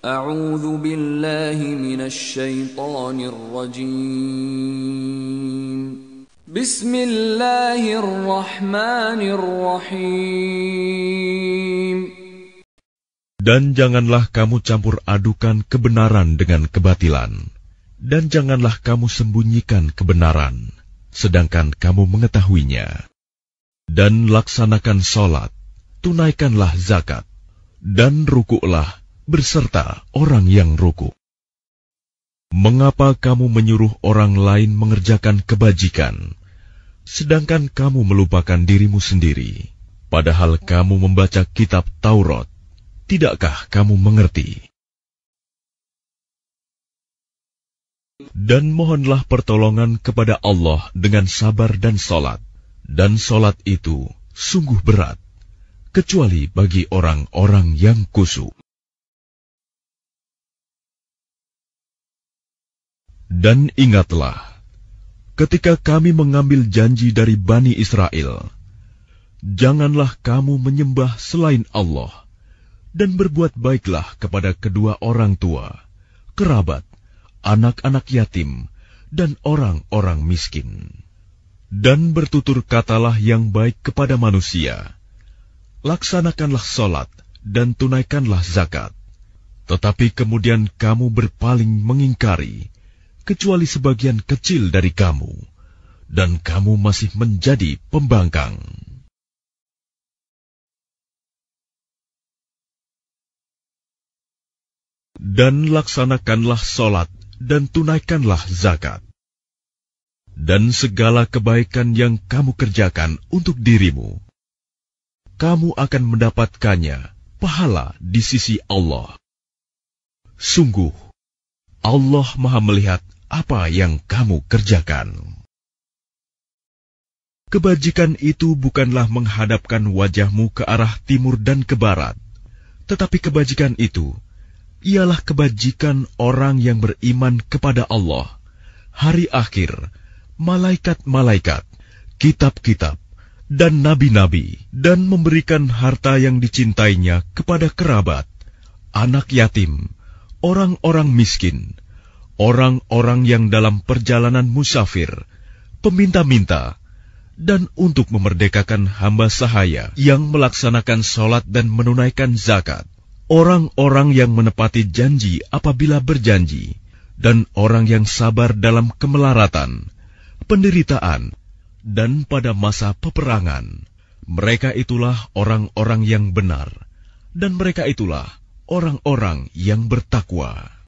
أعوذ بالله من الشيطان الرجيم بسم الله الرحمن الرحيم Dan janganlah kamu campur adukan kebenaran dengan kebatilan dan janganlah kamu sembunyikan kebenaran sedangkan kamu mengetahuinya dan laksanakan solat, tunaikanlah zakat dan rukuklah berserta orang yang ruku. Mengapa kamu menyuruh orang lain mengerjakan kebajikan, sedangkan kamu melupakan dirimu sendiri, padahal kamu membaca kitab Taurat? Tidakkah kamu mengerti? Dan mohonlah pertolongan kepada Allah dengan sabar dan solat. Dan solat itu sungguh berat, kecuali bagi orang-orang yang kusuk. Dan ingatlah, ketika kami mengambil janji dari Bani Israel, janganlah kamu menyembah selain Allah, dan berbuat baiklah kepada kedua orang tua, kerabat, anak-anak yatim, dan orang-orang miskin. Dan bertutur katalah yang baik kepada manusia, laksanakanlah sholat dan tunaikanlah zakat. Tetapi kemudian kamu berpaling mengingkari, kecuali sebagian kecil dari kamu, dan kamu masih menjadi pembangkang. Dan laksanakanlah solat dan tunaikanlah zakat. Dan segala kebaikan yang kamu kerjakan untuk dirimu, kamu akan mendapatkannya pahala di sisi Allah. Sungguh, Allah Maha Melihat apa yang kamu kerjakan. Kebajikan itu bukanlah menghadapkan wajahmu ke arah timur dan ke barat, tetapi kebajikan itu ialah kebajikan orang yang beriman kepada Allah, hari akhir, malaikat-malaikat, kitab-kitab, dan nabi-nabi, dan memberikan harta yang dicintainya kepada kerabat, anak yatim, orang-orang miskin, orang-orang yang dalam perjalanan musafir, peminta-minta, dan untuk memerdekakan hamba sahaya yang melaksanakan sholat dan menunaikan zakat, orang-orang yang menepati janji apabila berjanji, dan orang yang sabar dalam kemelaratan, penderitaan, dan pada masa peperangan. Mereka itulah orang-orang yang benar, dan mereka itulah orang-orang yang bertakwa.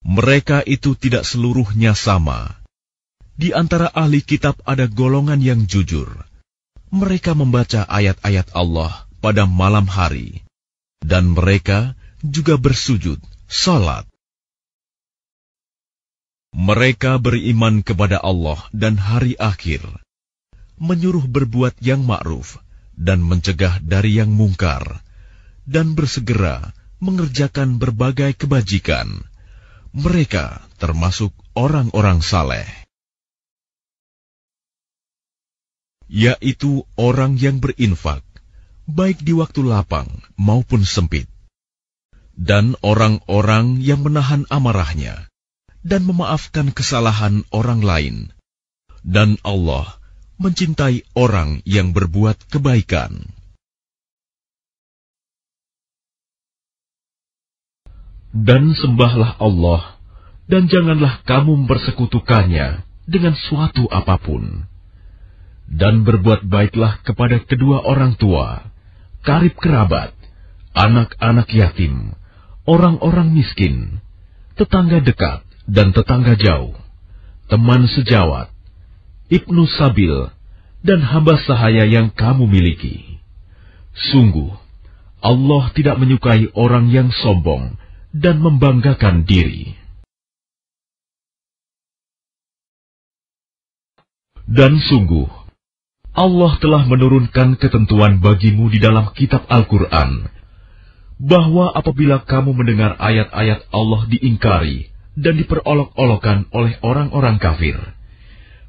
Mereka itu tidak seluruhnya sama. Di antara ahli kitab ada golongan yang jujur. Mereka membaca ayat-ayat Allah pada malam hari, dan mereka juga bersujud, salat. Mereka beriman kepada Allah dan hari akhir, menyuruh berbuat yang ma'ruf dan mencegah dari yang mungkar, dan bersegera mengerjakan berbagai kebajikan mereka termasuk orang-orang saleh, yaitu orang yang berinfak, baik di waktu lapang maupun sempit, dan orang-orang yang menahan amarahnya dan memaafkan kesalahan orang lain, dan Allah mencintai orang yang berbuat kebaikan. Dan sembahlah Allah, dan janganlah kamu mempersekutukannya dengan suatu apapun. Dan berbuat baiklah kepada kedua orang tua, karib kerabat, anak-anak yatim, orang-orang miskin, tetangga dekat dan tetangga jauh, teman sejawat, ibnu sabil, dan hamba sahaya yang kamu miliki. Sungguh, Allah tidak menyukai orang yang sombong dan membanggakan diri. Dan sungguh, Allah telah menurunkan ketentuan bagimu di dalam kitab Al-Quran, bahwa apabila kamu mendengar ayat-ayat Allah diingkari dan diperolok-olokan oleh orang-orang kafir,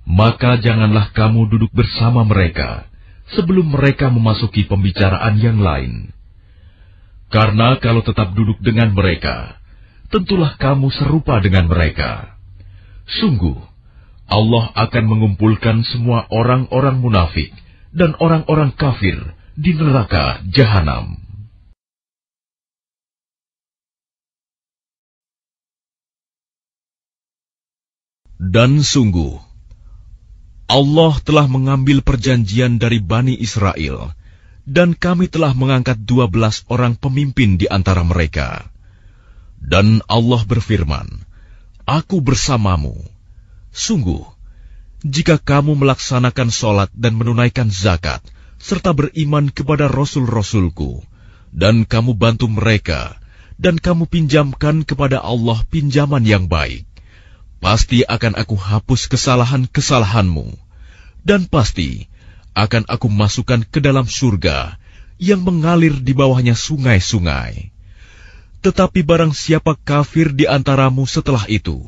maka janganlah kamu duduk bersama mereka sebelum mereka memasuki pembicaraan yang lain. Karena kalau tetap duduk dengan mereka, tentulah kamu serupa dengan mereka. Sungguh, Allah akan mengumpulkan semua orang-orang munafik dan orang-orang kafir di neraka jahanam. Dan sungguh, Allah telah mengambil perjanjian dari Bani Israel dan kami telah mengangkat dua belas orang pemimpin di antara mereka. Dan Allah berfirman, Aku bersamamu. Sungguh, jika kamu melaksanakan sholat dan menunaikan zakat, serta beriman kepada Rasul-Rasulku, dan kamu bantu mereka, dan kamu pinjamkan kepada Allah pinjaman yang baik, pasti akan aku hapus kesalahan-kesalahanmu. Dan pasti, akan aku masukkan ke dalam surga yang mengalir di bawahnya sungai-sungai. Tetapi barang siapa kafir di antaramu setelah itu,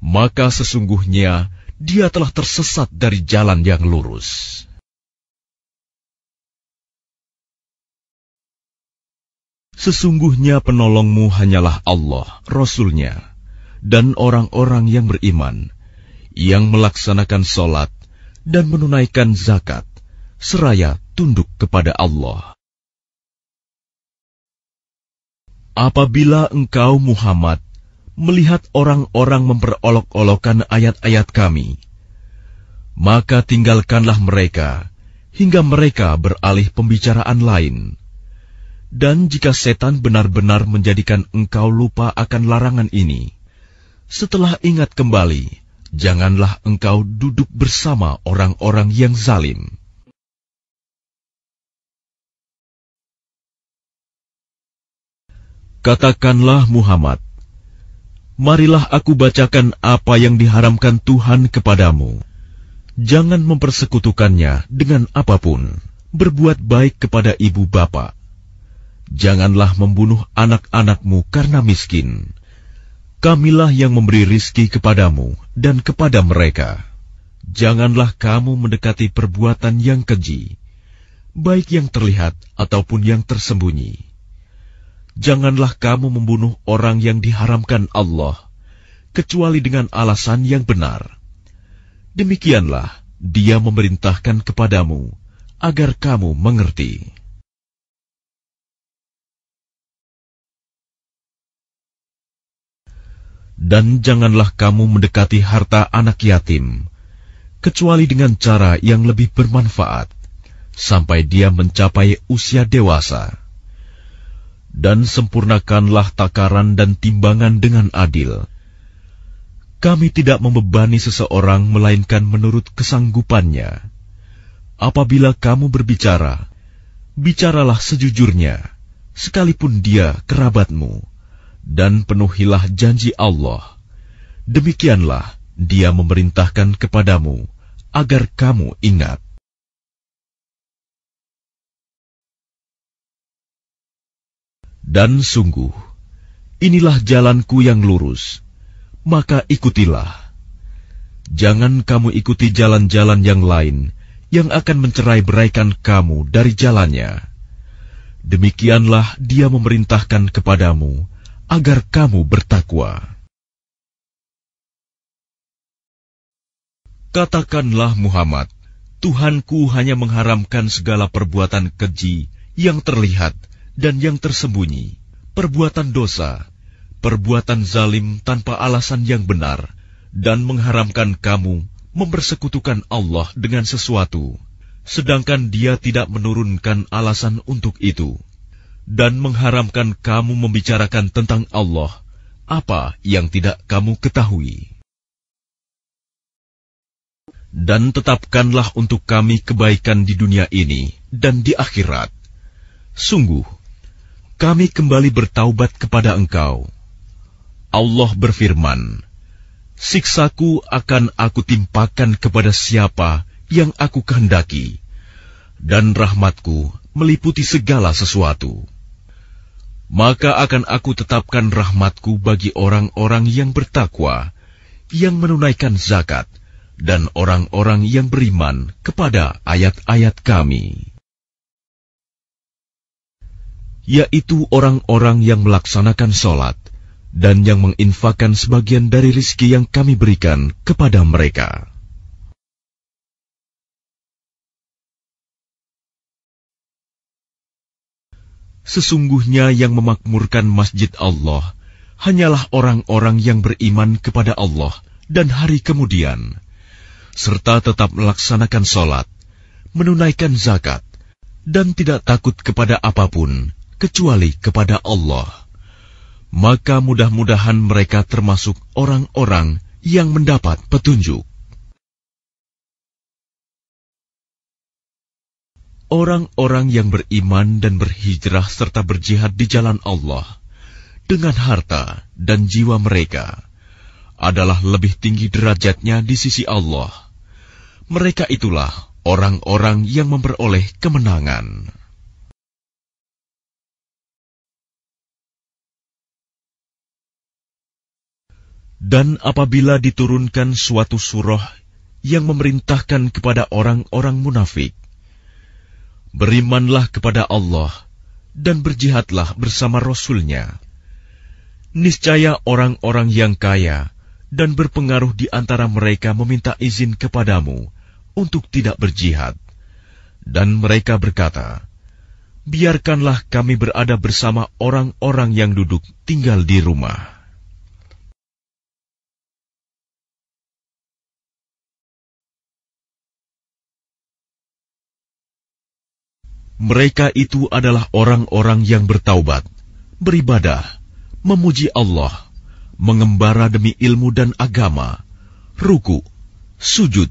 maka sesungguhnya dia telah tersesat dari jalan yang lurus. Sesungguhnya penolongmu hanyalah Allah, Rasulnya, dan orang-orang yang beriman, yang melaksanakan sholat, dan menunaikan zakat, seraya tunduk kepada Allah. Apabila engkau Muhammad melihat orang-orang memperolok-olokkan ayat-ayat kami, maka tinggalkanlah mereka hingga mereka beralih pembicaraan lain. Dan jika setan benar-benar menjadikan engkau lupa akan larangan ini, setelah ingat kembali, janganlah engkau duduk bersama orang-orang yang zalim. Katakanlah Muhammad, marilah aku bacakan apa yang diharamkan Tuhan kepadamu. Jangan mempersekutukannya dengan apapun. Berbuat baik kepada ibu bapak. Janganlah membunuh anak-anakmu karena miskin Kamilah yang memberi rizki kepadamu dan kepada mereka. Janganlah kamu mendekati perbuatan yang keji, baik yang terlihat ataupun yang tersembunyi. Janganlah kamu membunuh orang yang diharamkan Allah, kecuali dengan alasan yang benar. Demikianlah dia memerintahkan kepadamu agar kamu mengerti. dan janganlah kamu mendekati harta anak yatim, kecuali dengan cara yang lebih bermanfaat, sampai dia mencapai usia dewasa. Dan sempurnakanlah takaran dan timbangan dengan adil. Kami tidak membebani seseorang melainkan menurut kesanggupannya. Apabila kamu berbicara, bicaralah sejujurnya, sekalipun dia kerabatmu dan penuhilah janji Allah. Demikianlah Dia memerintahkan kepadamu agar kamu ingat. Dan sungguh, inilah jalanku yang lurus, maka ikutilah. Jangan kamu ikuti jalan-jalan yang lain yang akan mencerai beraikan kamu dari jalannya. Demikianlah dia memerintahkan kepadamu agar kamu bertakwa. Katakanlah Muhammad, Tuhanku hanya mengharamkan segala perbuatan keji yang terlihat dan yang tersembunyi, perbuatan dosa, perbuatan zalim tanpa alasan yang benar, dan mengharamkan kamu mempersekutukan Allah dengan sesuatu, sedangkan dia tidak menurunkan alasan untuk itu dan mengharamkan kamu membicarakan tentang Allah apa yang tidak kamu ketahui. Dan tetapkanlah untuk kami kebaikan di dunia ini dan di akhirat. Sungguh, kami kembali bertaubat kepada engkau. Allah berfirman, Siksaku akan aku timpakan kepada siapa yang aku kehendaki, dan rahmatku meliputi segala sesuatu. Maka akan aku tetapkan rahmatku bagi orang-orang yang bertakwa, yang menunaikan zakat, dan orang-orang yang beriman kepada ayat-ayat kami. Yaitu orang-orang yang melaksanakan sholat, dan yang menginfakan sebagian dari rizki yang kami berikan kepada mereka. Sesungguhnya yang memakmurkan masjid Allah hanyalah orang-orang yang beriman kepada Allah dan hari kemudian, serta tetap melaksanakan sholat, menunaikan zakat, dan tidak takut kepada apapun kecuali kepada Allah. Maka mudah-mudahan mereka termasuk orang-orang yang mendapat petunjuk. orang-orang yang beriman dan berhijrah serta berjihad di jalan Allah dengan harta dan jiwa mereka adalah lebih tinggi derajatnya di sisi Allah. Mereka itulah orang-orang yang memperoleh kemenangan. Dan apabila diturunkan suatu surah yang memerintahkan kepada orang-orang munafik Berimanlah kepada Allah dan berjihadlah bersama Rasulnya. Niscaya orang-orang yang kaya dan berpengaruh di antara mereka meminta izin kepadamu untuk tidak berjihad. Dan mereka berkata, Biarkanlah kami berada bersama orang-orang yang duduk tinggal di rumah. Mereka itu adalah orang-orang yang bertaubat, beribadah, memuji Allah, mengembara demi ilmu dan agama, ruku, sujud,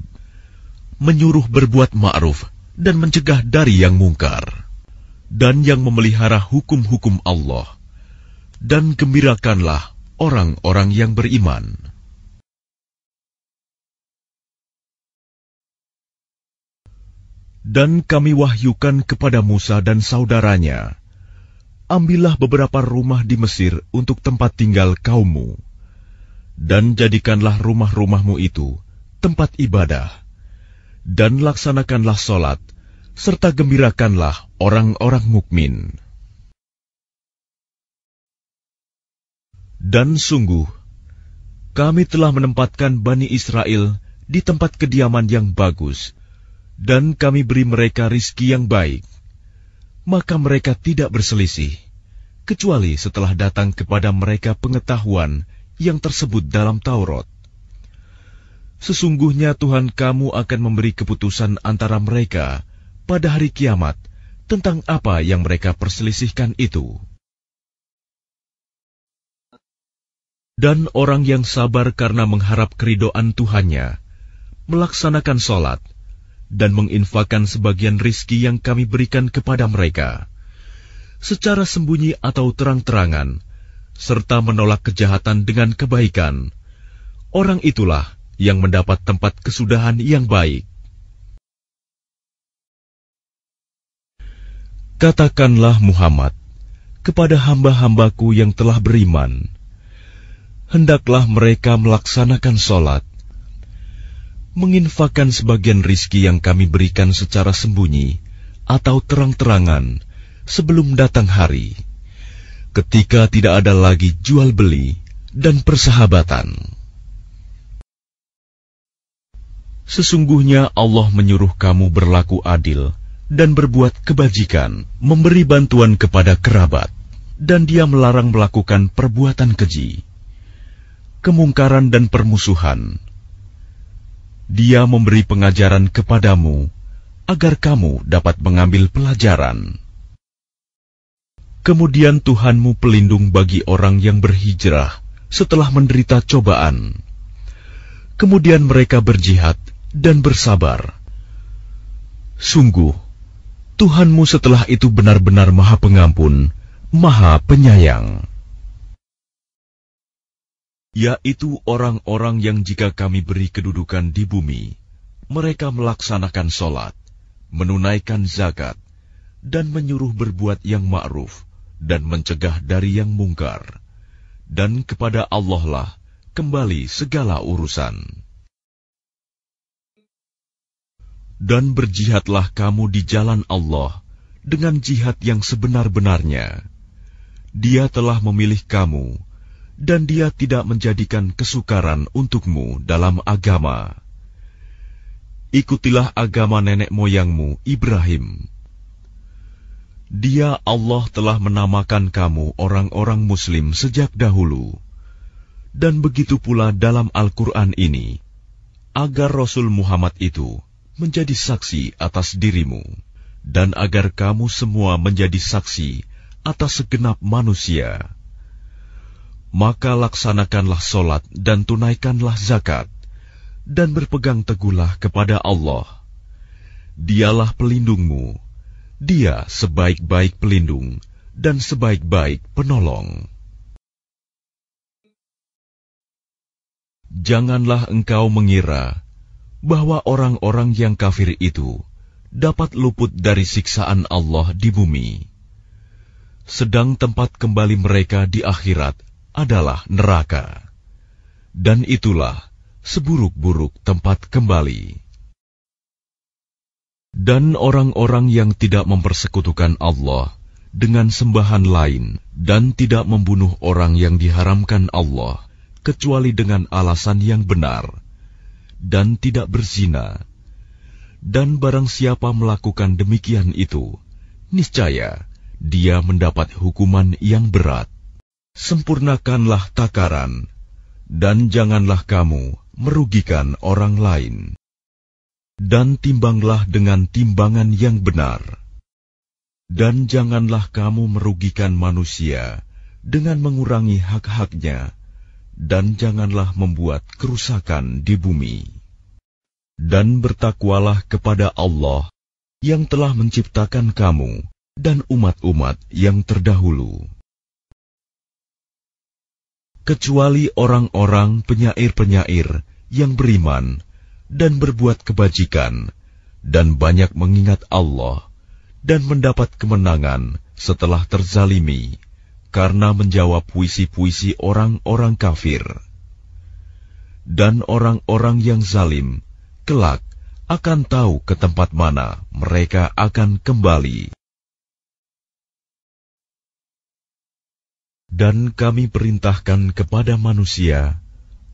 menyuruh berbuat ma'ruf, dan mencegah dari yang mungkar, dan yang memelihara hukum-hukum Allah. Dan gembirakanlah orang-orang yang beriman. Dan kami wahyukan kepada Musa dan saudaranya, Ambillah beberapa rumah di Mesir untuk tempat tinggal kaummu, dan jadikanlah rumah-rumahmu itu tempat ibadah, dan laksanakanlah solat, serta gembirakanlah orang-orang mukmin. Dan sungguh, kami telah menempatkan Bani Israel di tempat kediaman yang bagus, dan kami beri mereka rizki yang baik, maka mereka tidak berselisih, kecuali setelah datang kepada mereka pengetahuan yang tersebut dalam Taurat. Sesungguhnya Tuhan kamu akan memberi keputusan antara mereka pada hari kiamat tentang apa yang mereka perselisihkan itu. Dan orang yang sabar karena mengharap keridoan Tuhannya, melaksanakan sholat, dan menginfakkan sebagian rizki yang kami berikan kepada mereka, secara sembunyi atau terang-terangan, serta menolak kejahatan dengan kebaikan. Orang itulah yang mendapat tempat kesudahan yang baik. Katakanlah Muhammad kepada hamba-hambaku yang telah beriman, hendaklah mereka melaksanakan sholat menginfakkan sebagian rizki yang kami berikan secara sembunyi atau terang-terangan sebelum datang hari, ketika tidak ada lagi jual beli dan persahabatan. Sesungguhnya Allah menyuruh kamu berlaku adil dan berbuat kebajikan, memberi bantuan kepada kerabat, dan Dia melarang melakukan perbuatan keji, kemungkaran, dan permusuhan dia memberi pengajaran kepadamu agar kamu dapat mengambil pelajaran. Kemudian Tuhanmu pelindung bagi orang yang berhijrah setelah menderita cobaan. Kemudian mereka berjihad dan bersabar. Sungguh, Tuhanmu setelah itu benar-benar Maha Pengampun, Maha Penyayang yaitu orang-orang yang jika kami beri kedudukan di bumi, mereka melaksanakan sholat, menunaikan zakat, dan menyuruh berbuat yang ma'ruf, dan mencegah dari yang mungkar. Dan kepada Allah lah kembali segala urusan. Dan berjihadlah kamu di jalan Allah dengan jihad yang sebenar-benarnya. Dia telah memilih kamu, dan dia tidak menjadikan kesukaran untukmu dalam agama. Ikutilah agama nenek moyangmu, Ibrahim. Dia Allah telah menamakan kamu orang-orang Muslim sejak dahulu, dan begitu pula dalam Al-Quran ini, agar Rasul Muhammad itu menjadi saksi atas dirimu, dan agar kamu semua menjadi saksi atas segenap manusia maka laksanakanlah solat dan tunaikanlah zakat, dan berpegang teguhlah kepada Allah. Dialah pelindungmu, Dia sebaik-baik pelindung dan sebaik-baik penolong. Janganlah engkau mengira bahwa orang-orang yang kafir itu dapat luput dari siksaan Allah di bumi, sedang tempat kembali mereka di akhirat adalah neraka. Dan itulah seburuk-buruk tempat kembali. Dan orang-orang yang tidak mempersekutukan Allah dengan sembahan lain dan tidak membunuh orang yang diharamkan Allah kecuali dengan alasan yang benar dan tidak berzina. Dan barang siapa melakukan demikian itu, niscaya dia mendapat hukuman yang berat sempurnakanlah takaran, dan janganlah kamu merugikan orang lain. Dan timbanglah dengan timbangan yang benar. Dan janganlah kamu merugikan manusia dengan mengurangi hak-haknya, dan janganlah membuat kerusakan di bumi. Dan bertakwalah kepada Allah yang telah menciptakan kamu dan umat-umat yang terdahulu kecuali orang-orang penyair-penyair yang beriman dan berbuat kebajikan dan banyak mengingat Allah dan mendapat kemenangan setelah terzalimi karena menjawab puisi-puisi orang-orang kafir. Dan orang-orang yang zalim kelak akan tahu ke tempat mana mereka akan kembali. Dan kami perintahkan kepada manusia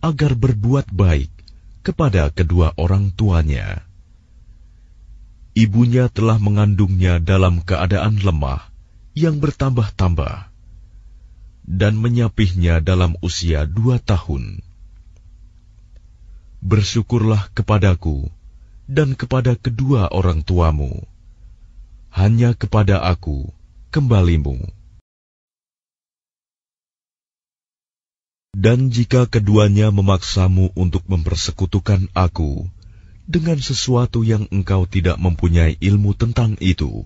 agar berbuat baik kepada kedua orang tuanya. Ibunya telah mengandungnya dalam keadaan lemah yang bertambah-tambah dan menyapihnya dalam usia dua tahun. Bersyukurlah kepadaku dan kepada kedua orang tuamu. Hanya kepada aku kembalimu. Dan jika keduanya memaksamu untuk mempersekutukan aku dengan sesuatu yang engkau tidak mempunyai ilmu tentang itu,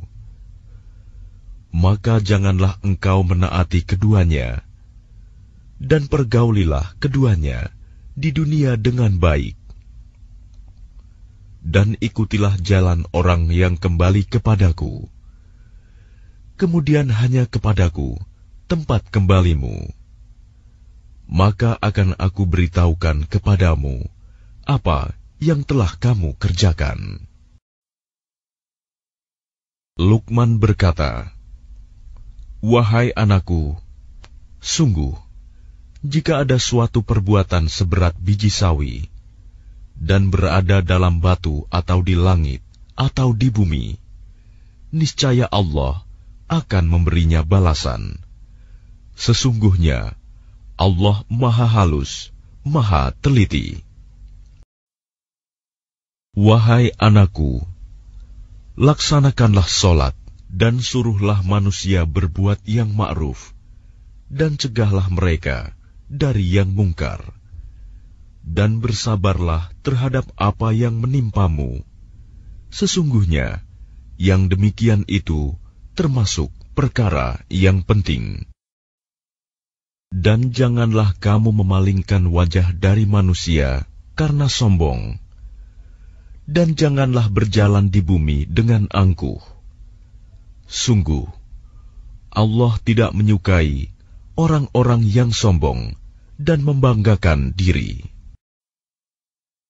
maka janganlah engkau menaati keduanya, dan pergaulilah keduanya di dunia dengan baik. Dan ikutilah jalan orang yang kembali kepadaku. Kemudian hanya kepadaku tempat kembalimu maka akan aku beritahukan kepadamu apa yang telah kamu kerjakan. Lukman berkata, Wahai anakku, sungguh, jika ada suatu perbuatan seberat biji sawi, dan berada dalam batu atau di langit atau di bumi, niscaya Allah akan memberinya balasan. Sesungguhnya, Allah Maha Halus, Maha Teliti. Wahai anakku, laksanakanlah solat dan suruhlah manusia berbuat yang ma'ruf, dan cegahlah mereka dari yang mungkar, dan bersabarlah terhadap apa yang menimpamu. Sesungguhnya, yang demikian itu termasuk perkara yang penting. Dan janganlah kamu memalingkan wajah dari manusia karena sombong, dan janganlah berjalan di bumi dengan angkuh. Sungguh, Allah tidak menyukai orang-orang yang sombong dan membanggakan diri.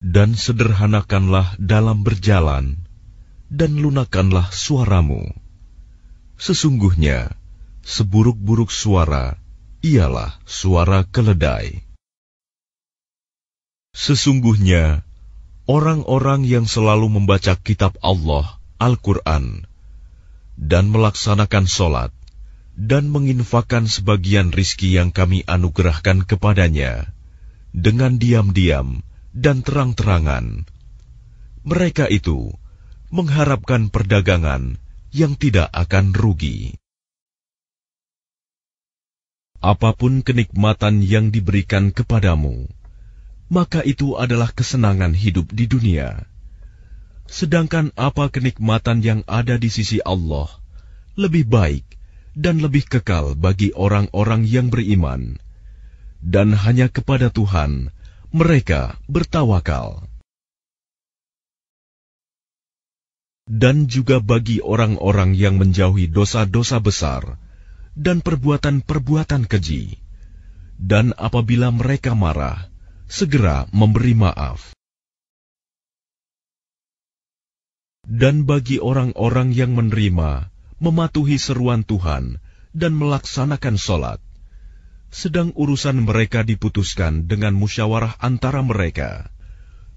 Dan sederhanakanlah dalam berjalan, dan lunakanlah suaramu. Sesungguhnya, seburuk-buruk suara ialah suara keledai. Sesungguhnya, orang-orang yang selalu membaca kitab Allah, Al-Quran, dan melaksanakan solat, dan menginfakan sebagian rizki yang kami anugerahkan kepadanya, dengan diam-diam dan terang-terangan. Mereka itu mengharapkan perdagangan yang tidak akan rugi apapun kenikmatan yang diberikan kepadamu, maka itu adalah kesenangan hidup di dunia. Sedangkan apa kenikmatan yang ada di sisi Allah lebih baik dan lebih kekal bagi orang-orang yang beriman, dan hanya kepada Tuhan mereka bertawakal. Dan juga bagi orang-orang yang menjauhi dosa-dosa besar, dan perbuatan-perbuatan keji. Dan apabila mereka marah, segera memberi maaf. Dan bagi orang-orang yang menerima, mematuhi seruan Tuhan, dan melaksanakan sholat, sedang urusan mereka diputuskan dengan musyawarah antara mereka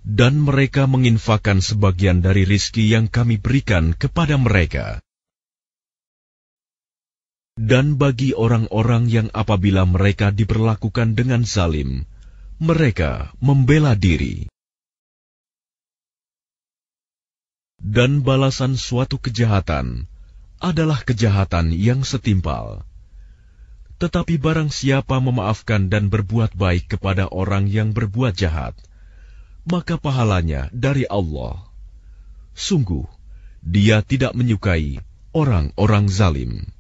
dan mereka menginfakan sebagian dari rizki yang kami berikan kepada mereka. Dan bagi orang-orang yang apabila mereka diperlakukan dengan zalim, mereka membela diri. Dan balasan suatu kejahatan adalah kejahatan yang setimpal. Tetapi barang siapa memaafkan dan berbuat baik kepada orang yang berbuat jahat, maka pahalanya dari Allah. Sungguh, dia tidak menyukai orang-orang zalim.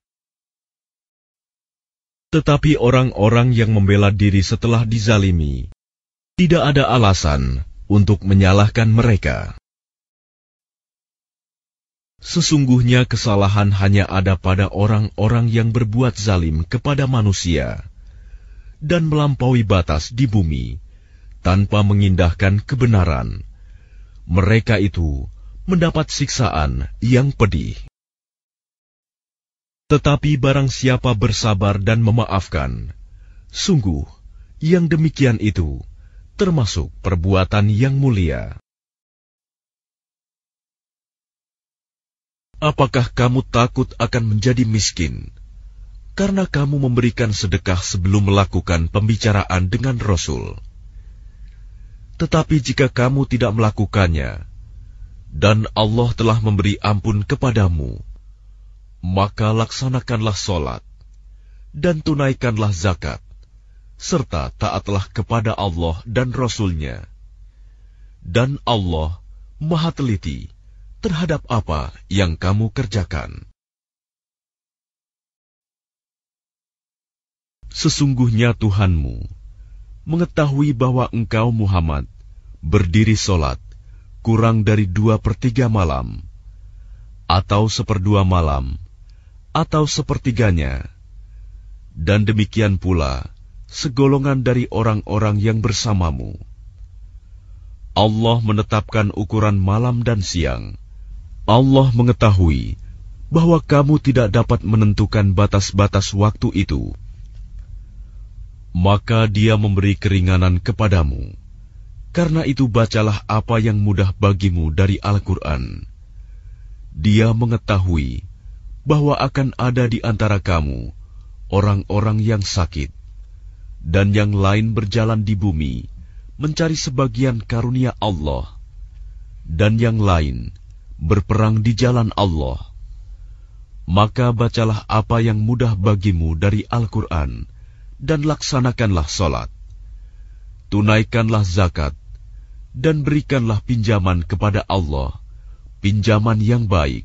Tetapi orang-orang yang membela diri setelah dizalimi, tidak ada alasan untuk menyalahkan mereka. Sesungguhnya kesalahan hanya ada pada orang-orang yang berbuat zalim kepada manusia dan melampaui batas di bumi tanpa mengindahkan kebenaran. Mereka itu mendapat siksaan yang pedih. Tetapi barang siapa bersabar dan memaafkan, sungguh yang demikian itu termasuk perbuatan yang mulia. Apakah kamu takut akan menjadi miskin? Karena kamu memberikan sedekah sebelum melakukan pembicaraan dengan Rasul. Tetapi jika kamu tidak melakukannya, dan Allah telah memberi ampun kepadamu, maka laksanakanlah solat dan tunaikanlah zakat, serta taatlah kepada Allah dan Rasul-Nya. Dan Allah maha teliti terhadap apa yang kamu kerjakan. Sesungguhnya Tuhanmu mengetahui bahwa engkau Muhammad berdiri solat kurang dari dua pertiga malam atau seperdua malam, atau sepertiganya. Dan demikian pula segolongan dari orang-orang yang bersamamu. Allah menetapkan ukuran malam dan siang. Allah mengetahui bahwa kamu tidak dapat menentukan batas-batas waktu itu. Maka dia memberi keringanan kepadamu. Karena itu bacalah apa yang mudah bagimu dari Al-Quran. Dia mengetahui bahwa akan ada di antara kamu orang-orang yang sakit, dan yang lain berjalan di bumi mencari sebagian karunia Allah, dan yang lain berperang di jalan Allah. Maka bacalah apa yang mudah bagimu dari Al-Quran, dan laksanakanlah solat. Tunaikanlah zakat, dan berikanlah pinjaman kepada Allah, pinjaman yang baik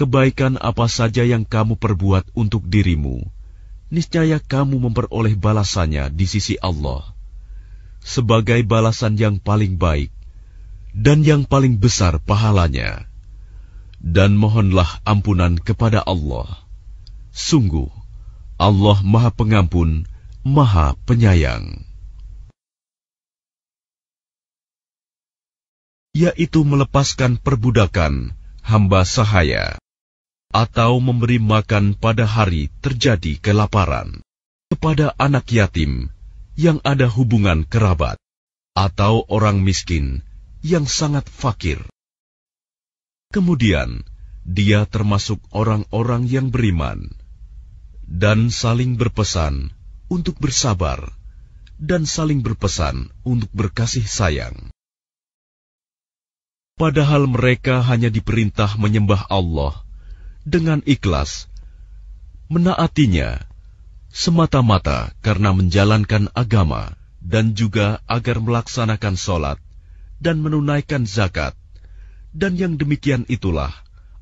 kebaikan apa saja yang kamu perbuat untuk dirimu, niscaya kamu memperoleh balasannya di sisi Allah sebagai balasan yang paling baik dan yang paling besar pahalanya. Dan mohonlah ampunan kepada Allah. Sungguh, Allah Maha Pengampun, Maha Penyayang. Yaitu melepaskan perbudakan hamba sahaya atau memberi makan pada hari terjadi kelaparan kepada anak yatim yang ada hubungan kerabat atau orang miskin yang sangat fakir. Kemudian, dia termasuk orang-orang yang beriman dan saling berpesan untuk bersabar dan saling berpesan untuk berkasih sayang. Padahal mereka hanya diperintah menyembah Allah – dengan ikhlas, menaatinya semata-mata karena menjalankan agama dan juga agar melaksanakan sholat dan menunaikan zakat. Dan yang demikian itulah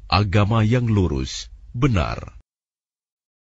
agama yang lurus, benar.